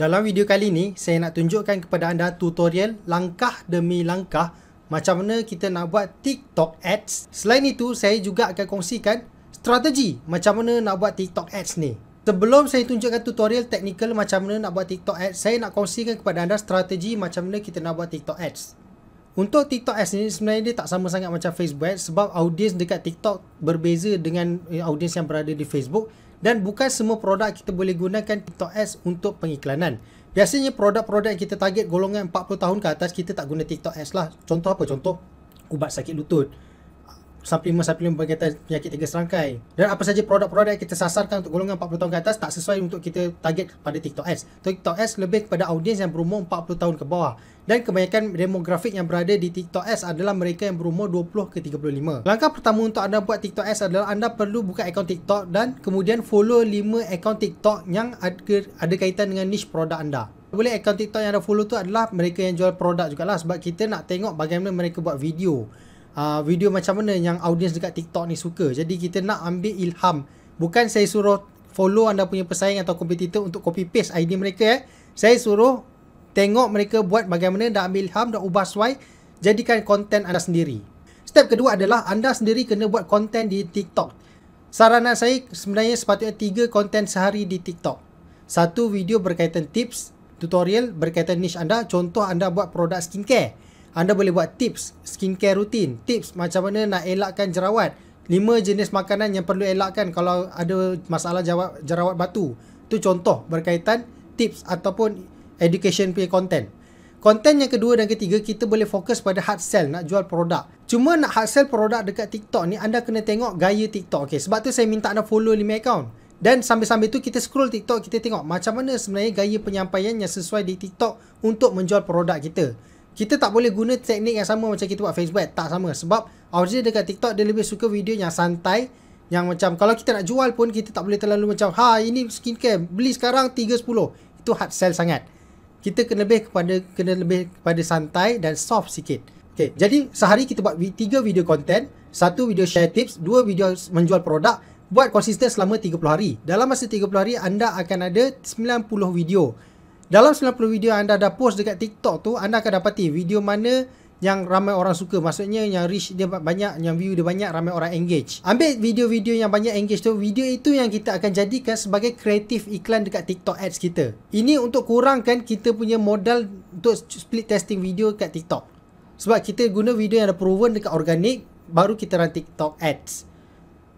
Dalam video kali ini, saya nak tunjukkan kepada anda tutorial langkah demi langkah macam mana kita nak buat TikTok Ads. Selain itu, saya juga akan kongsikan strategi macam mana nak buat TikTok Ads ni. Sebelum saya tunjukkan tutorial teknikal macam mana nak buat TikTok Ads, saya nak kongsikan kepada anda strategi macam mana kita nak buat TikTok Ads. Untuk TikTok Ads ni sebenarnya dia tak sama sangat macam Facebook Ads sebab audiens dekat TikTok berbeza dengan eh, audiens yang berada di Facebook dan bukan semua produk kita boleh gunakan TikTok Ads untuk pengiklanan. Biasanya produk-produk yang kita target golongan 40 tahun ke atas kita tak guna TikTok Ads lah. Contoh apa? Contoh ubat sakit lutut suplemen-suplemen berkaitan penyakit tiga serangkai dan apa saja produk-produk yang kita sasarkan untuk golongan 40 tahun ke atas tak sesuai untuk kita target pada TikTok Ads. TikTok Ads lebih kepada audiens yang berumur 40 tahun ke bawah dan kebanyakan demografik yang berada di TikTok Ads adalah mereka yang berumur 20 ke 35. Langkah pertama untuk anda buat TikTok Ads adalah anda perlu buka akaun TikTok dan kemudian follow 5 akaun TikTok yang ada, ada kaitan dengan niche produk anda. Boleh akaun TikTok yang anda follow tu adalah mereka yang jual produk jugalah sebab kita nak tengok bagaimana mereka buat video uh, video macam mana yang audience dekat TikTok ni suka. Jadi kita nak ambil ilham. Bukan saya suruh follow anda punya pesaing atau kompetitor untuk copy paste ID mereka eh. Saya suruh tengok mereka buat bagaimana dah ambil ilham, dah ubah suai. Jadikan konten anda sendiri. Step kedua adalah anda sendiri kena buat konten di TikTok. Saranan saya sebenarnya sepatutnya tiga konten sehari di TikTok. Satu video berkaitan tips, tutorial berkaitan niche anda. Contoh anda buat produk skincare. Anda boleh buat tips skincare rutin, tips macam mana nak elakkan jerawat, lima jenis makanan yang perlu elakkan kalau ada masalah jerawat, jerawat batu. Itu contoh berkaitan tips ataupun education punya content. Content yang kedua dan ketiga kita boleh fokus pada hard sell nak jual produk. Cuma nak hard sell produk dekat TikTok ni anda kena tengok gaya TikTok. Okay, sebab tu saya minta anda follow lima account. Dan sambil-sambil tu kita scroll TikTok kita tengok macam mana sebenarnya gaya penyampaian yang sesuai di TikTok untuk menjual produk kita kita tak boleh guna teknik yang sama macam kita buat Facebook tak sama sebab audience dekat TikTok dia lebih suka video yang santai yang macam kalau kita nak jual pun kita tak boleh terlalu macam ha ini skincare beli sekarang 310 itu hard sell sangat kita kena lebih kepada kena lebih kepada santai dan soft sikit okey jadi sehari kita buat tiga video content satu video share tips dua video menjual produk buat konsisten selama 30 hari dalam masa 30 hari anda akan ada 90 video dalam 90 video anda dah post dekat TikTok tu, anda akan dapati video mana yang ramai orang suka. Maksudnya yang reach dia banyak, yang view dia banyak, ramai orang engage. Ambil video-video yang banyak engage tu, video itu yang kita akan jadikan sebagai kreatif iklan dekat TikTok ads kita. Ini untuk kurangkan kita punya modal untuk split testing video dekat TikTok. Sebab kita guna video yang ada proven dekat organik, baru kita run TikTok ads.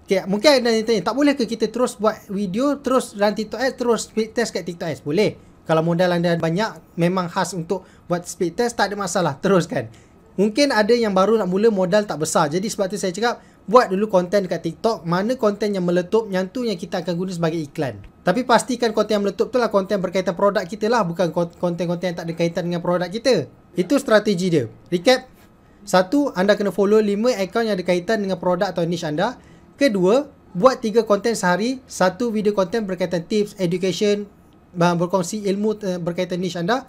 Okay, mungkin ada yang tanya, tak boleh ke kita terus buat video, terus run TikTok ads, terus split test kat TikTok ads? Boleh. Kalau modal anda banyak Memang khas untuk buat speed test Tak ada masalah Teruskan Mungkin ada yang baru nak mula modal tak besar Jadi sebab tu saya cakap Buat dulu konten dekat TikTok Mana konten yang meletup Yang tu yang kita akan guna sebagai iklan Tapi pastikan konten yang meletup tu lah Konten berkaitan produk kita lah Bukan konten-konten yang tak ada kaitan dengan produk kita Itu strategi dia Recap Satu Anda kena follow 5 account yang ada kaitan dengan produk atau niche anda Kedua Buat 3 konten sehari Satu video konten berkaitan tips, education, berkongsi ilmu eh, berkaitan niche anda.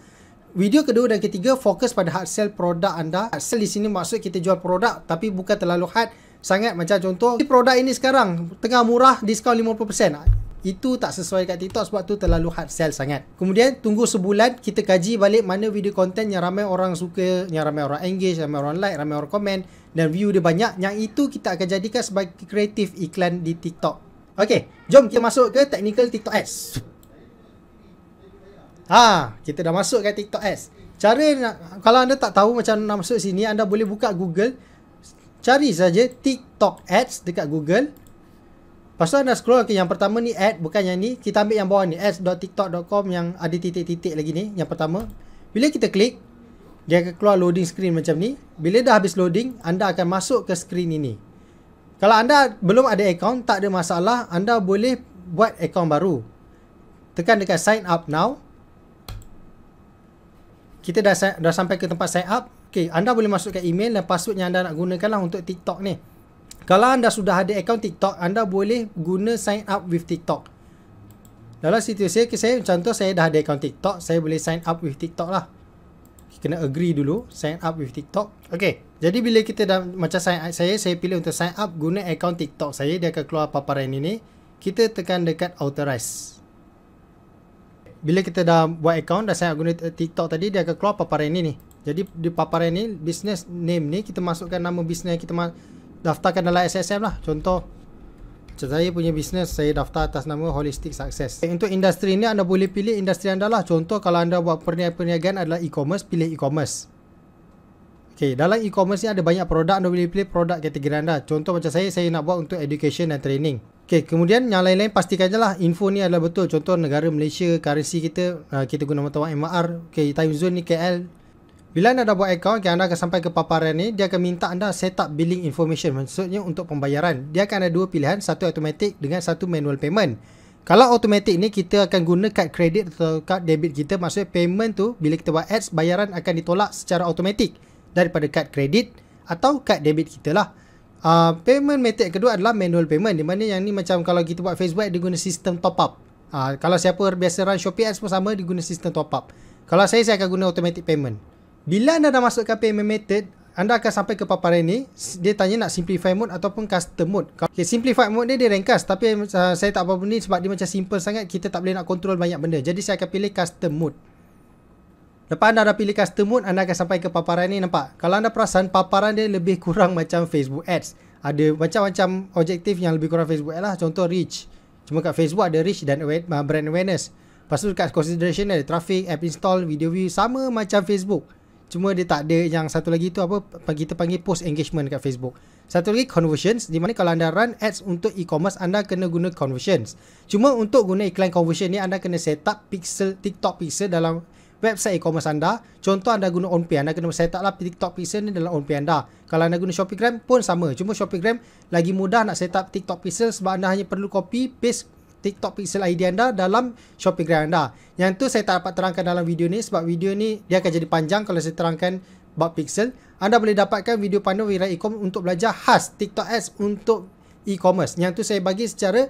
Video kedua dan ketiga fokus pada hard sell produk anda. Hard sell di sini maksud kita jual produk tapi bukan terlalu hard sangat macam contoh di produk ini sekarang tengah murah diskaun 50%. Itu tak sesuai kat TikTok sebab tu terlalu hard sell sangat. Kemudian tunggu sebulan kita kaji balik mana video konten yang ramai orang suka, yang ramai orang engage, ramai orang like, ramai orang komen dan view dia banyak. Yang itu kita akan jadikan sebagai kreatif iklan di TikTok. Okey, jom kita masuk ke technical TikTok ads. Ha, kita dah masuk ke TikTok Ads. Cara nak, kalau anda tak tahu macam nak masuk sini, anda boleh buka Google. Cari saja TikTok Ads dekat Google. Lepas tu anda scroll, okay, yang pertama ni ad, bukan yang ni. Kita ambil yang bawah ni, ads.tiktok.com yang ada titik-titik lagi ni, yang pertama. Bila kita klik, dia akan keluar loading screen macam ni. Bila dah habis loading, anda akan masuk ke screen ini. Kalau anda belum ada account, tak ada masalah, anda boleh buat account baru. Tekan dekat sign up now kita dah dah sampai ke tempat sign up. Okay, anda boleh masukkan email dan password yang anda nak gunakanlah untuk TikTok ni. Kalau anda sudah ada akaun TikTok, anda boleh guna sign up with TikTok. Dalam situasi saya, saya contoh saya dah ada akaun TikTok, saya boleh sign up with TikTok lah. Kena agree dulu sign up with TikTok. Okay, Jadi bila kita dah macam sign up, saya saya pilih untuk sign up guna akaun TikTok saya, dia akan keluar paparan ini. Kita tekan dekat authorize bila kita dah buat account dah saya guna TikTok tadi dia akan keluar paparan ini ni. Jadi di paparan ini business name ni kita masukkan nama bisnes kita ma- daftarkan dalam SSM lah. Contoh saya punya bisnes saya daftar atas nama Holistic Success. Untuk industri ni anda boleh pilih industri anda lah. Contoh kalau anda buat perniagaan adalah e-commerce, pilih e-commerce. Okay, dalam e-commerce ni ada banyak produk anda boleh pilih produk kategori anda. Contoh macam saya, saya nak buat untuk education dan training. Okay, kemudian yang lain-lain pastikan je lah info ni adalah betul. Contoh negara Malaysia, currency kita, uh, kita guna mata wang MR. Okay, time zone ni KL. Bila anda dah buat account, okay, anda akan sampai ke paparan ni, dia akan minta anda set up billing information. Maksudnya untuk pembayaran. Dia akan ada dua pilihan, satu automatic dengan satu manual payment. Kalau automatic ni, kita akan guna kad kredit atau kad debit kita. Maksudnya payment tu, bila kita buat ads, bayaran akan ditolak secara automatic daripada kad kredit atau kad debit kita lah uh, payment method kedua adalah manual payment di mana yang ni macam kalau kita buat Facebook dia guna sistem top up uh, kalau siapa biasa run Shopee ads pun sama dia guna sistem top up kalau saya saya akan guna automatic payment bila anda dah masukkan payment method anda akan sampai ke paparan ini dia tanya nak simplify mode ataupun custom mode okay, simplify mode ni dia ringkas tapi uh, saya tak apa-apa ni sebab dia macam simple sangat kita tak boleh nak control banyak benda jadi saya akan pilih custom mode Lepas anda dah pilih custom mode, anda akan sampai ke paparan ni nampak. Kalau anda perasan, paparan dia lebih kurang macam Facebook Ads. Ada macam-macam objektif yang lebih kurang Facebook Ads lah. Contoh reach. Cuma kat Facebook ada reach dan ah, brand awareness. Lepas tu dekat consideration ada traffic, app install, video view. Sama macam Facebook. Cuma dia tak ada yang satu lagi tu apa kita panggil post engagement kat Facebook. Satu lagi conversions di mana kalau anda run ads untuk e-commerce anda kena guna conversions. Cuma untuk guna iklan conversion ni anda kena set up pixel TikTok pixel dalam website e-commerce anda. Contoh anda guna OnPay, anda kena set up lah TikTok Pixel ni dalam OnPay anda. Kalau anda guna Shopeegram pun sama. Cuma Shopeegram lagi mudah nak set up TikTok Pixel sebab anda hanya perlu copy paste TikTok Pixel ID anda dalam Shopeegram anda. Yang tu saya tak dapat terangkan dalam video ni sebab video ni dia akan jadi panjang kalau saya terangkan bab Pixel. Anda boleh dapatkan video panduan wira e-commerce untuk belajar khas TikTok Ads untuk e-commerce. Yang tu saya bagi secara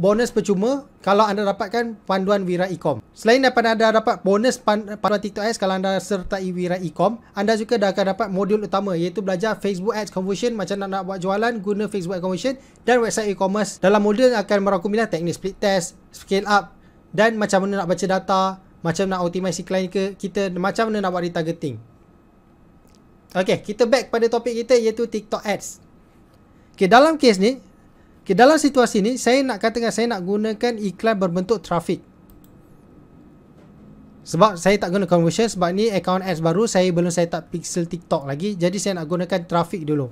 bonus percuma kalau anda dapatkan panduan Wira Ecom. Selain daripada anda dapat bonus panduan TikTok Ads kalau anda sertai Wira Ecom, anda juga dah akan dapat modul utama iaitu belajar Facebook Ads Conversion macam nak nak buat jualan guna Facebook Ads Conversion dan website e-commerce. Dalam modul akan merangkumilah teknik split test, scale up dan macam mana nak baca data, macam nak optimasi klien ke kita, macam mana nak buat retargeting. Okay, kita back pada topik kita iaitu TikTok Ads. Okay, dalam kes ni, Okay, dalam situasi ni, saya nak katakan saya nak gunakan iklan berbentuk trafik. Sebab saya tak guna conversion sebab ni account ads baru saya belum saya tak pixel TikTok lagi. Jadi saya nak gunakan traffic dulu.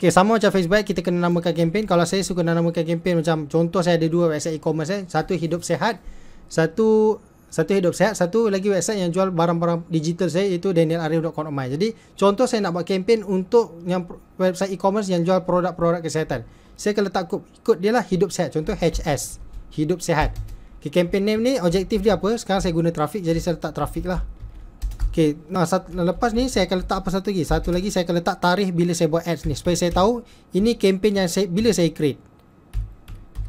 Okay, sama macam Facebook kita kena namakan campaign. Kalau saya suka nak namakan campaign macam contoh saya ada dua website e-commerce eh. Satu hidup sehat, satu satu hidup sehat, satu lagi website yang jual barang-barang digital saya itu danielarif.com.my. Jadi contoh saya nak buat campaign untuk yang website e-commerce yang jual produk-produk kesihatan saya letak tak ikut dia lah hidup sehat contoh HS hidup sehat ke okay, campaign name ni objektif dia apa sekarang saya guna traffic jadi saya letak traffic lah Okay, nah, satu, lepas ni saya akan letak apa satu lagi? Satu lagi saya akan letak tarikh bila saya buat ads ni supaya saya tahu ini campaign yang saya, bila saya create.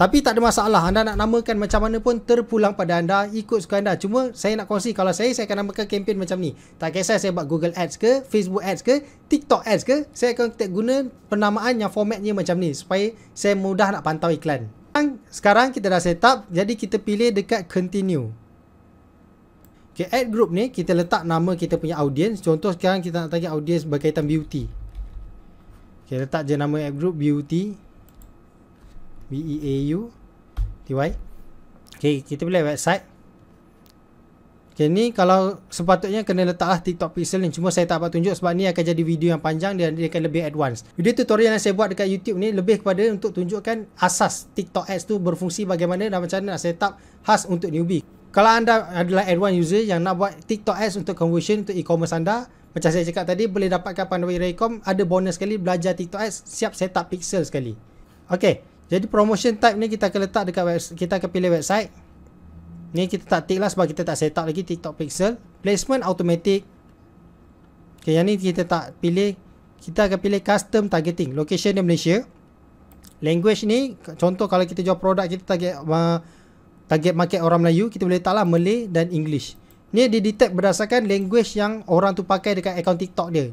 Tapi tak ada masalah anda nak namakan macam mana pun terpulang pada anda ikut suka anda. Cuma saya nak kongsi kalau saya saya akan namakan kempen macam ni. Tak kisah saya buat Google Ads ke, Facebook Ads ke, TikTok Ads ke, saya akan tak guna penamaan yang formatnya macam ni supaya saya mudah nak pantau iklan. Sekarang kita dah set up jadi kita pilih dekat continue. Okay, ad group ni kita letak nama kita punya audience. Contoh sekarang kita nak tanya audience berkaitan beauty. Okay, letak je nama ad group beauty. B E A U T Y. Okey, kita boleh website. Okey, ni kalau sepatutnya kena letaklah TikTok Pixel ni. Cuma saya tak dapat tunjuk sebab ni akan jadi video yang panjang dan dia akan lebih advance. Video tutorial yang saya buat dekat YouTube ni lebih kepada untuk tunjukkan asas TikTok Ads tu berfungsi bagaimana dan macam mana nak setup khas untuk newbie. Kalau anda adalah advanced user yang nak buat TikTok Ads untuk conversion untuk e-commerce anda, macam saya cakap tadi, boleh dapatkan Pandawi Raycom, ada bonus sekali belajar TikTok Ads, siap setup pixel sekali. Okey. Jadi promotion type ni kita akan letak dekat website, kita akan pilih website. Ni kita tak tick lah sebab kita tak set up lagi TikTok Pixel. Placement automatic. Okay, yang ni kita tak pilih. Kita akan pilih custom targeting. Location di Malaysia. Language ni, contoh kalau kita jual produk kita target uh, target market orang Melayu, kita boleh letak lah Malay dan English. Ni di detect berdasarkan language yang orang tu pakai dekat account TikTok dia.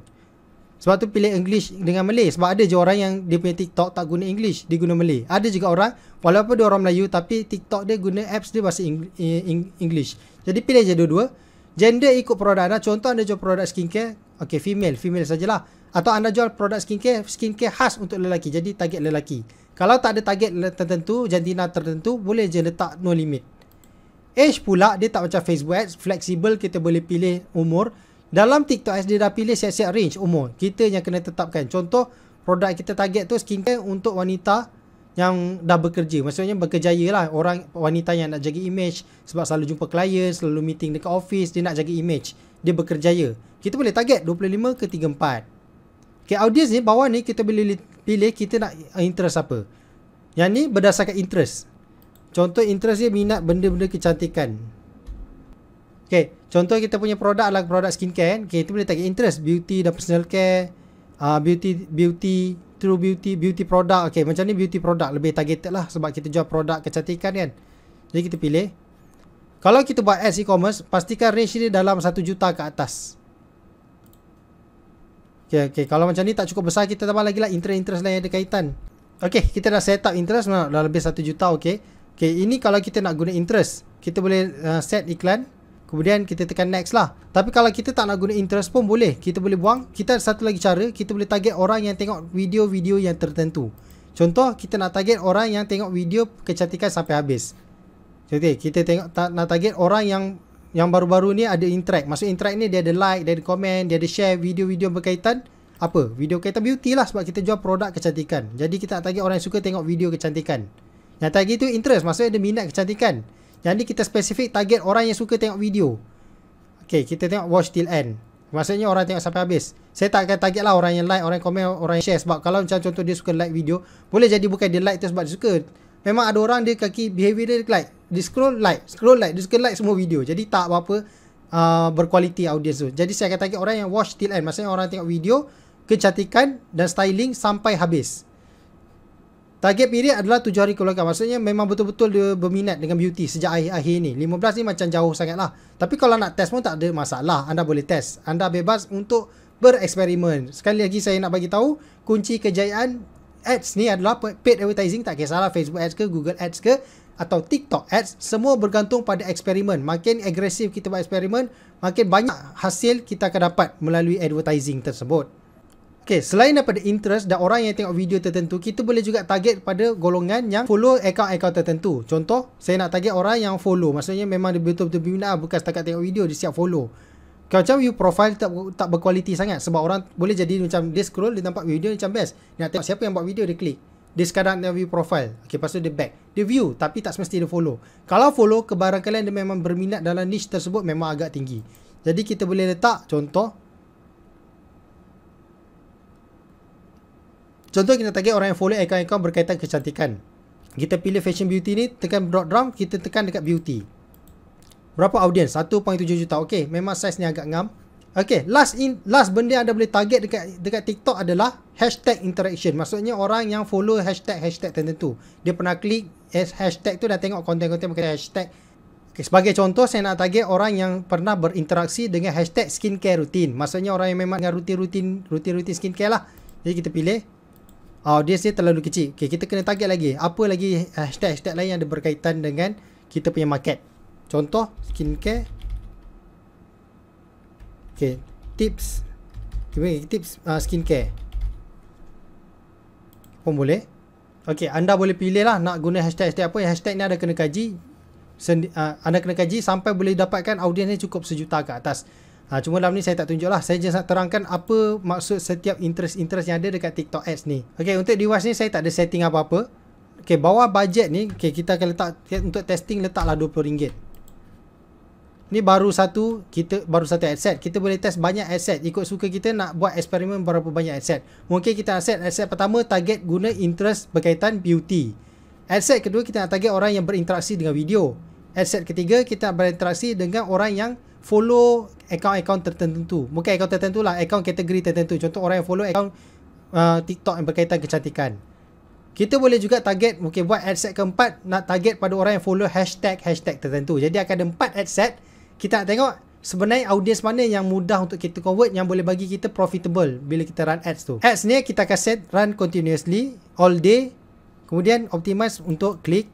Sebab tu pilih English dengan Malay Sebab ada je orang yang dia punya TikTok tak guna English Dia guna Malay Ada juga orang Walaupun dia orang Melayu Tapi TikTok dia guna apps dia bahasa eh, English Jadi pilih je dua-dua Gender ikut produk anda Contoh anda jual produk skincare Okay female Female sajalah Atau anda jual produk skincare Skincare khas untuk lelaki Jadi target lelaki Kalau tak ada target tertentu Jantina tertentu Boleh je letak no limit Age pula dia tak macam Facebook ads Flexible kita boleh pilih umur dalam TikTok SD dah pilih siap-siap range umur. Kita yang kena tetapkan. Contoh produk kita target tu skincare untuk wanita yang dah bekerja. Maksudnya berkejaya lah orang wanita yang nak jaga image sebab selalu jumpa klien, selalu meeting dekat office, dia nak jaga image. Dia berkerjaya. Kita boleh target 25 ke 34. Okay, audience ni bawah ni kita boleh pilih kita nak interest apa. Yang ni berdasarkan interest. Contoh interest dia minat benda-benda kecantikan. Okay, contoh kita punya produk lah produk skincare kan. Okay, itu boleh tag interest beauty dan personal care. Uh, beauty, beauty, true beauty, beauty product. Okay, macam ni beauty product lebih targeted lah sebab kita jual produk kecantikan kan. Jadi kita pilih. Kalau kita buat ads e-commerce, pastikan range dia dalam 1 juta ke atas. Okay, okay. kalau macam ni tak cukup besar, kita tambah lagi lah interest-interest lain yang ada kaitan. Okay, kita dah set up interest, dah lebih 1 juta, okay. Okay, ini kalau kita nak guna interest, kita boleh uh, set iklan. Kemudian kita tekan next lah. Tapi kalau kita tak nak guna interest pun boleh. Kita boleh buang. Kita ada satu lagi cara. Kita boleh target orang yang tengok video-video yang tertentu. Contoh, kita nak target orang yang tengok video kecantikan sampai habis. Contoh, kita tengok ta- nak target orang yang yang baru-baru ni ada interact. Maksud interact ni dia ada like, dia ada komen, dia ada share video-video berkaitan. Apa? Video berkaitan beauty lah sebab kita jual produk kecantikan. Jadi kita nak target orang yang suka tengok video kecantikan. Yang target tu interest. Maksudnya dia minat kecantikan. Yang ni kita spesifik target orang yang suka tengok video. Okay, kita tengok watch till end. Maksudnya orang tengok sampai habis. Saya tak akan target lah orang yang like, orang yang komen, orang yang share. Sebab kalau macam contoh dia suka like video, boleh jadi bukan dia like tu sebab dia suka. Memang ada orang dia kaki behavior dia like. Dia scroll like, scroll like. Dia suka like semua video. Jadi tak apa-apa uh, berkualiti audience tu. Jadi saya akan target orang yang watch till end. Maksudnya orang tengok video, kecantikan dan styling sampai habis. Target period adalah 7 hari keluarga. Maksudnya memang betul-betul dia berminat dengan beauty sejak akhir-akhir ni. 15 ni macam jauh sangat lah. Tapi kalau nak test pun tak ada masalah. Anda boleh test. Anda bebas untuk bereksperimen. Sekali lagi saya nak bagi tahu kunci kejayaan ads ni adalah paid advertising. Tak kisahlah Facebook ads ke Google ads ke atau TikTok ads. Semua bergantung pada eksperimen. Makin agresif kita buat eksperimen, makin banyak hasil kita akan dapat melalui advertising tersebut. Okay, selain daripada interest dan orang yang tengok video tertentu, kita boleh juga target pada golongan yang follow account-account tertentu. Contoh, saya nak target orang yang follow. Maksudnya memang dia betul-betul minat ah, bukan setakat tengok video, dia siap follow. Kalau macam view profile tak, tak berkualiti sangat sebab orang boleh jadi macam dia scroll, dia nampak video macam best. Dia nak tengok siapa yang buat video, dia klik. Dia sekarang dia view profile. Okay, lepas tu dia back. Dia view tapi tak semestinya dia follow. Kalau follow, kebarangkalian dia memang berminat dalam niche tersebut memang agak tinggi. Jadi kita boleh letak contoh Contoh kita tagih orang yang follow akaun-akaun berkaitan kecantikan. Kita pilih fashion beauty ni, tekan drop down, kita tekan dekat beauty. Berapa audiens? 1.7 juta. Okey, memang size ni agak ngam. Okey, last in last benda yang anda boleh target dekat dekat TikTok adalah hashtag interaction. Maksudnya orang yang follow hashtag hashtag tertentu. Dia pernah klik eh, hashtag tu dan tengok konten-konten berkaitan hashtag. Okay, sebagai contoh saya nak target orang yang pernah berinteraksi dengan hashtag skincare routine. Maksudnya orang yang memang dengan rutin-rutin rutin-rutin skincare lah. Jadi kita pilih audience dia terlalu kecil. Okay, kita kena target lagi. Apa lagi eh, hashtag-hashtag lain yang ada berkaitan dengan kita punya market. Contoh, skincare. Okay, tips. Okay, tips uh, skincare. Pun boleh. Okay, anda boleh pilih lah nak guna hashtag-hashtag apa. Hashtag ni ada kena kaji. Sendi, uh, anda kena kaji sampai boleh dapatkan audience ni cukup sejuta ke atas. Ha, cuma dalam ni saya tak tunjuk lah. Saya just nak terangkan apa maksud setiap interest-interest yang ada dekat TikTok ads ni. Okay, untuk device ni saya tak ada setting apa-apa. Okay, bawah budget ni, okay, kita akan letak untuk testing letaklah RM20. Ni baru satu, kita baru satu asset. Kita boleh test banyak asset. Ikut suka kita nak buat eksperimen berapa banyak asset. Mungkin kita asset, asset pertama target guna interest berkaitan beauty. Asset kedua kita nak target orang yang berinteraksi dengan video. Asset ketiga kita berinteraksi dengan orang yang follow akaun-akaun tertentu. Mungkin akaun tertentu lah, akaun kategori tertentu. Contoh orang yang follow akaun uh, TikTok yang berkaitan kecantikan. Kita boleh juga target, mungkin buat ad set keempat, nak target pada orang yang follow hashtag-hashtag tertentu. Jadi akan ada empat ad set, kita nak tengok sebenarnya audiens mana yang mudah untuk kita convert yang boleh bagi kita profitable bila kita run ads tu. Ads ni kita akan set run continuously all day. Kemudian optimize untuk klik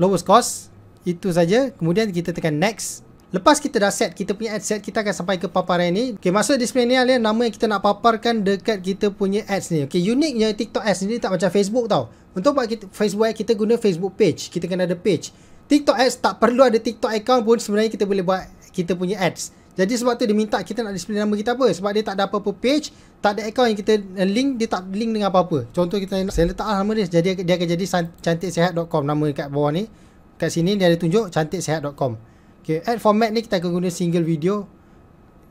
lowest cost. Itu saja. Kemudian kita tekan next. Lepas kita dah set kita punya ad set, kita akan sampai ke paparan ini. Okey, masuk display ni adalah nama yang kita nak paparkan dekat kita punya ads ni. Okey, uniknya TikTok ads ni tak macam Facebook tau. Untuk buat kita, Facebook ads, kita guna Facebook page. Kita kena ada page. TikTok ads tak perlu ada TikTok account pun sebenarnya kita boleh buat kita punya ads. Jadi sebab tu dia minta kita nak display nama kita apa sebab dia tak ada apa-apa page, tak ada account yang kita eh, link, dia tak link dengan apa-apa. Contoh kita saya letak nama dia jadi dia akan jadi cantiksehat.com nama dekat bawah ni. Kat sini dia ada tunjuk cantiksehat.com. Okay, ad format ni kita akan guna single video.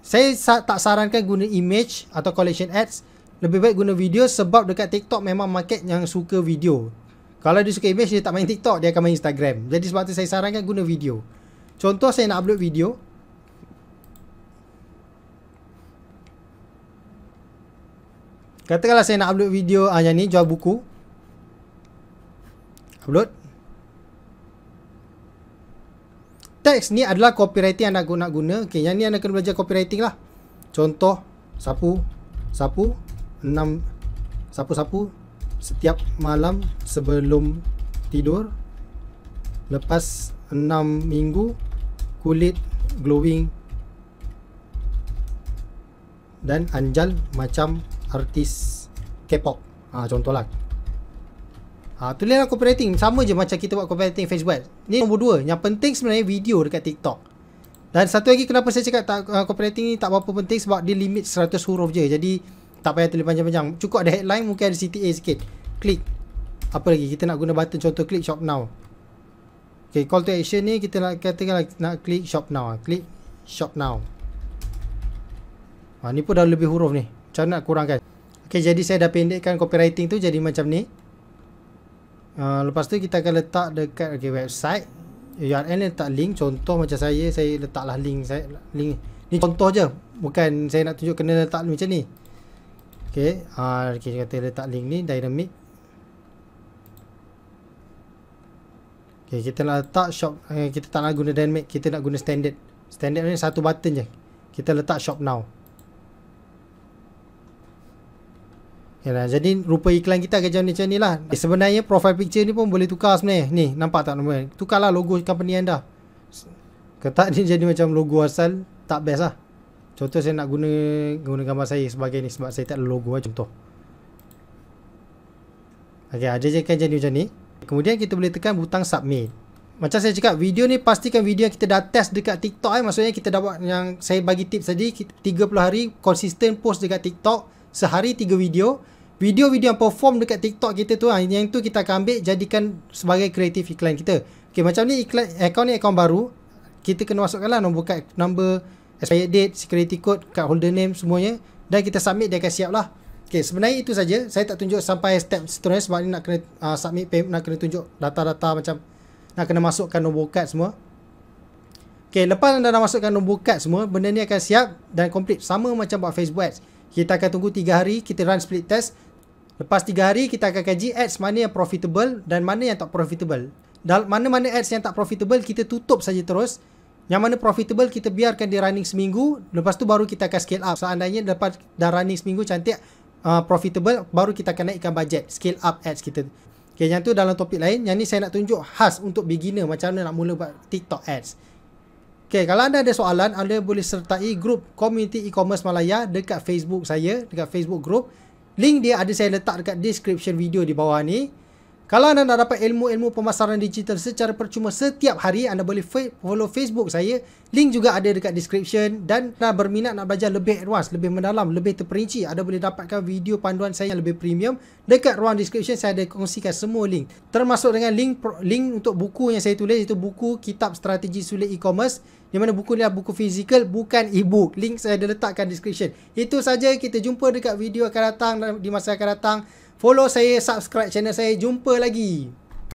Saya tak sarankan guna image atau collection ads. Lebih baik guna video sebab dekat TikTok memang market yang suka video. Kalau dia suka image, dia tak main TikTok, dia akan main Instagram. Jadi sebab tu saya sarankan guna video. Contoh saya nak upload video. Katakanlah saya nak upload video ah, yang ni, jual buku. Upload. teks ni adalah copywriting anda guna guna. Okey, yang ni anda kena belajar copywriting lah. Contoh sapu sapu enam, sapu-sapu setiap malam sebelum tidur lepas enam minggu kulit glowing dan anjal macam artis K-pop. Ah contoh contohlah Ha, tulislah copywriting. Sama je macam kita buat copywriting Facebook. Ni nombor dua. Yang penting sebenarnya video dekat TikTok. Dan satu lagi kenapa saya cakap tak, uh, copywriting ni tak berapa penting sebab dia limit 100 huruf je. Jadi tak payah tulis panjang-panjang. Cukup ada headline mungkin ada CTA sikit. Klik. Apa lagi? Kita nak guna button contoh klik shop now. Okay, call to action ni kita nak katakan lah, nak klik shop now. Ha, klik shop now. Ha, ni pun dah lebih huruf ni. Macam nak kurangkan? Okay, jadi saya dah pendekkan copywriting tu jadi macam ni. Uh, lepas tu kita akan letak dekat okay, website URL ni letak link contoh macam saya saya letaklah link saya link ni contoh je bukan saya nak tunjuk kena letak macam ni okey ha uh, okay, ah, kita kata letak link ni dynamic okay kita nak letak shop uh, kita tak nak guna dynamic kita nak guna standard standard ni satu button je kita letak shop now Yalah, jadi rupa iklan kita akan macam ni lah. Eh, sebenarnya profile picture ni pun boleh tukar sebenarnya. Ni, nampak tak nombor Tukarlah logo company anda. Ketak ni jadi macam logo asal, tak best lah. Contoh saya nak guna guna gambar saya sebagai ni sebab saya tak ada logo lah contoh. Okey, ada je kan jadi macam ni. Kemudian kita boleh tekan butang submit. Macam saya cakap, video ni pastikan video yang kita dah test dekat TikTok eh. Maksudnya kita dah buat yang saya bagi tips tadi, 30 hari konsisten post dekat TikTok sehari tiga video video-video yang perform dekat TikTok kita tu ha, yang tu kita akan ambil jadikan sebagai kreatif iklan kita Okay, macam ni iklan akaun ni akaun baru kita kena masukkan lah nombor kad number expired date security code card holder name semuanya dan kita submit dia akan siap lah Okay, sebenarnya itu saja saya tak tunjuk sampai step seterusnya sebab ni nak kena uh, submit payment nak kena tunjuk data-data macam nak kena masukkan nombor kad semua Okay, lepas anda dah masukkan nombor kad semua benda ni akan siap dan complete sama macam buat Facebook ads kita akan tunggu 3 hari kita run split test lepas 3 hari kita akan kaji ads mana yang profitable dan mana yang tak profitable Dalam mana-mana ads yang tak profitable kita tutup saja terus yang mana profitable kita biarkan dia running seminggu lepas tu baru kita akan scale up seandainya dapat dah running seminggu cantik uh, profitable baru kita akan naikkan budget scale up ads kita Okay, yang tu dalam topik lain. Yang ni saya nak tunjuk khas untuk beginner macam mana nak mula buat TikTok ads. Okay, kalau anda ada soalan, anda boleh sertai grup Community E-Commerce Malaya dekat Facebook saya, dekat Facebook group. Link dia ada saya letak dekat description video di bawah ni. Kalau anda nak dapat ilmu-ilmu pemasaran digital secara percuma setiap hari, anda boleh follow Facebook saya. Link juga ada dekat description. Dan anda berminat nak belajar lebih advance, lebih mendalam, lebih terperinci, anda boleh dapatkan video panduan saya yang lebih premium. Dekat ruang description saya ada kongsikan semua link. Termasuk dengan link link untuk buku yang saya tulis, itu buku Kitab Strategi Sulit E-Commerce. Di mana buku ni adalah buku fizikal, bukan e-book. Link saya ada letakkan description. Itu saja kita jumpa dekat video akan datang, di masa akan datang. Follow saya, subscribe channel saya. Jumpa lagi.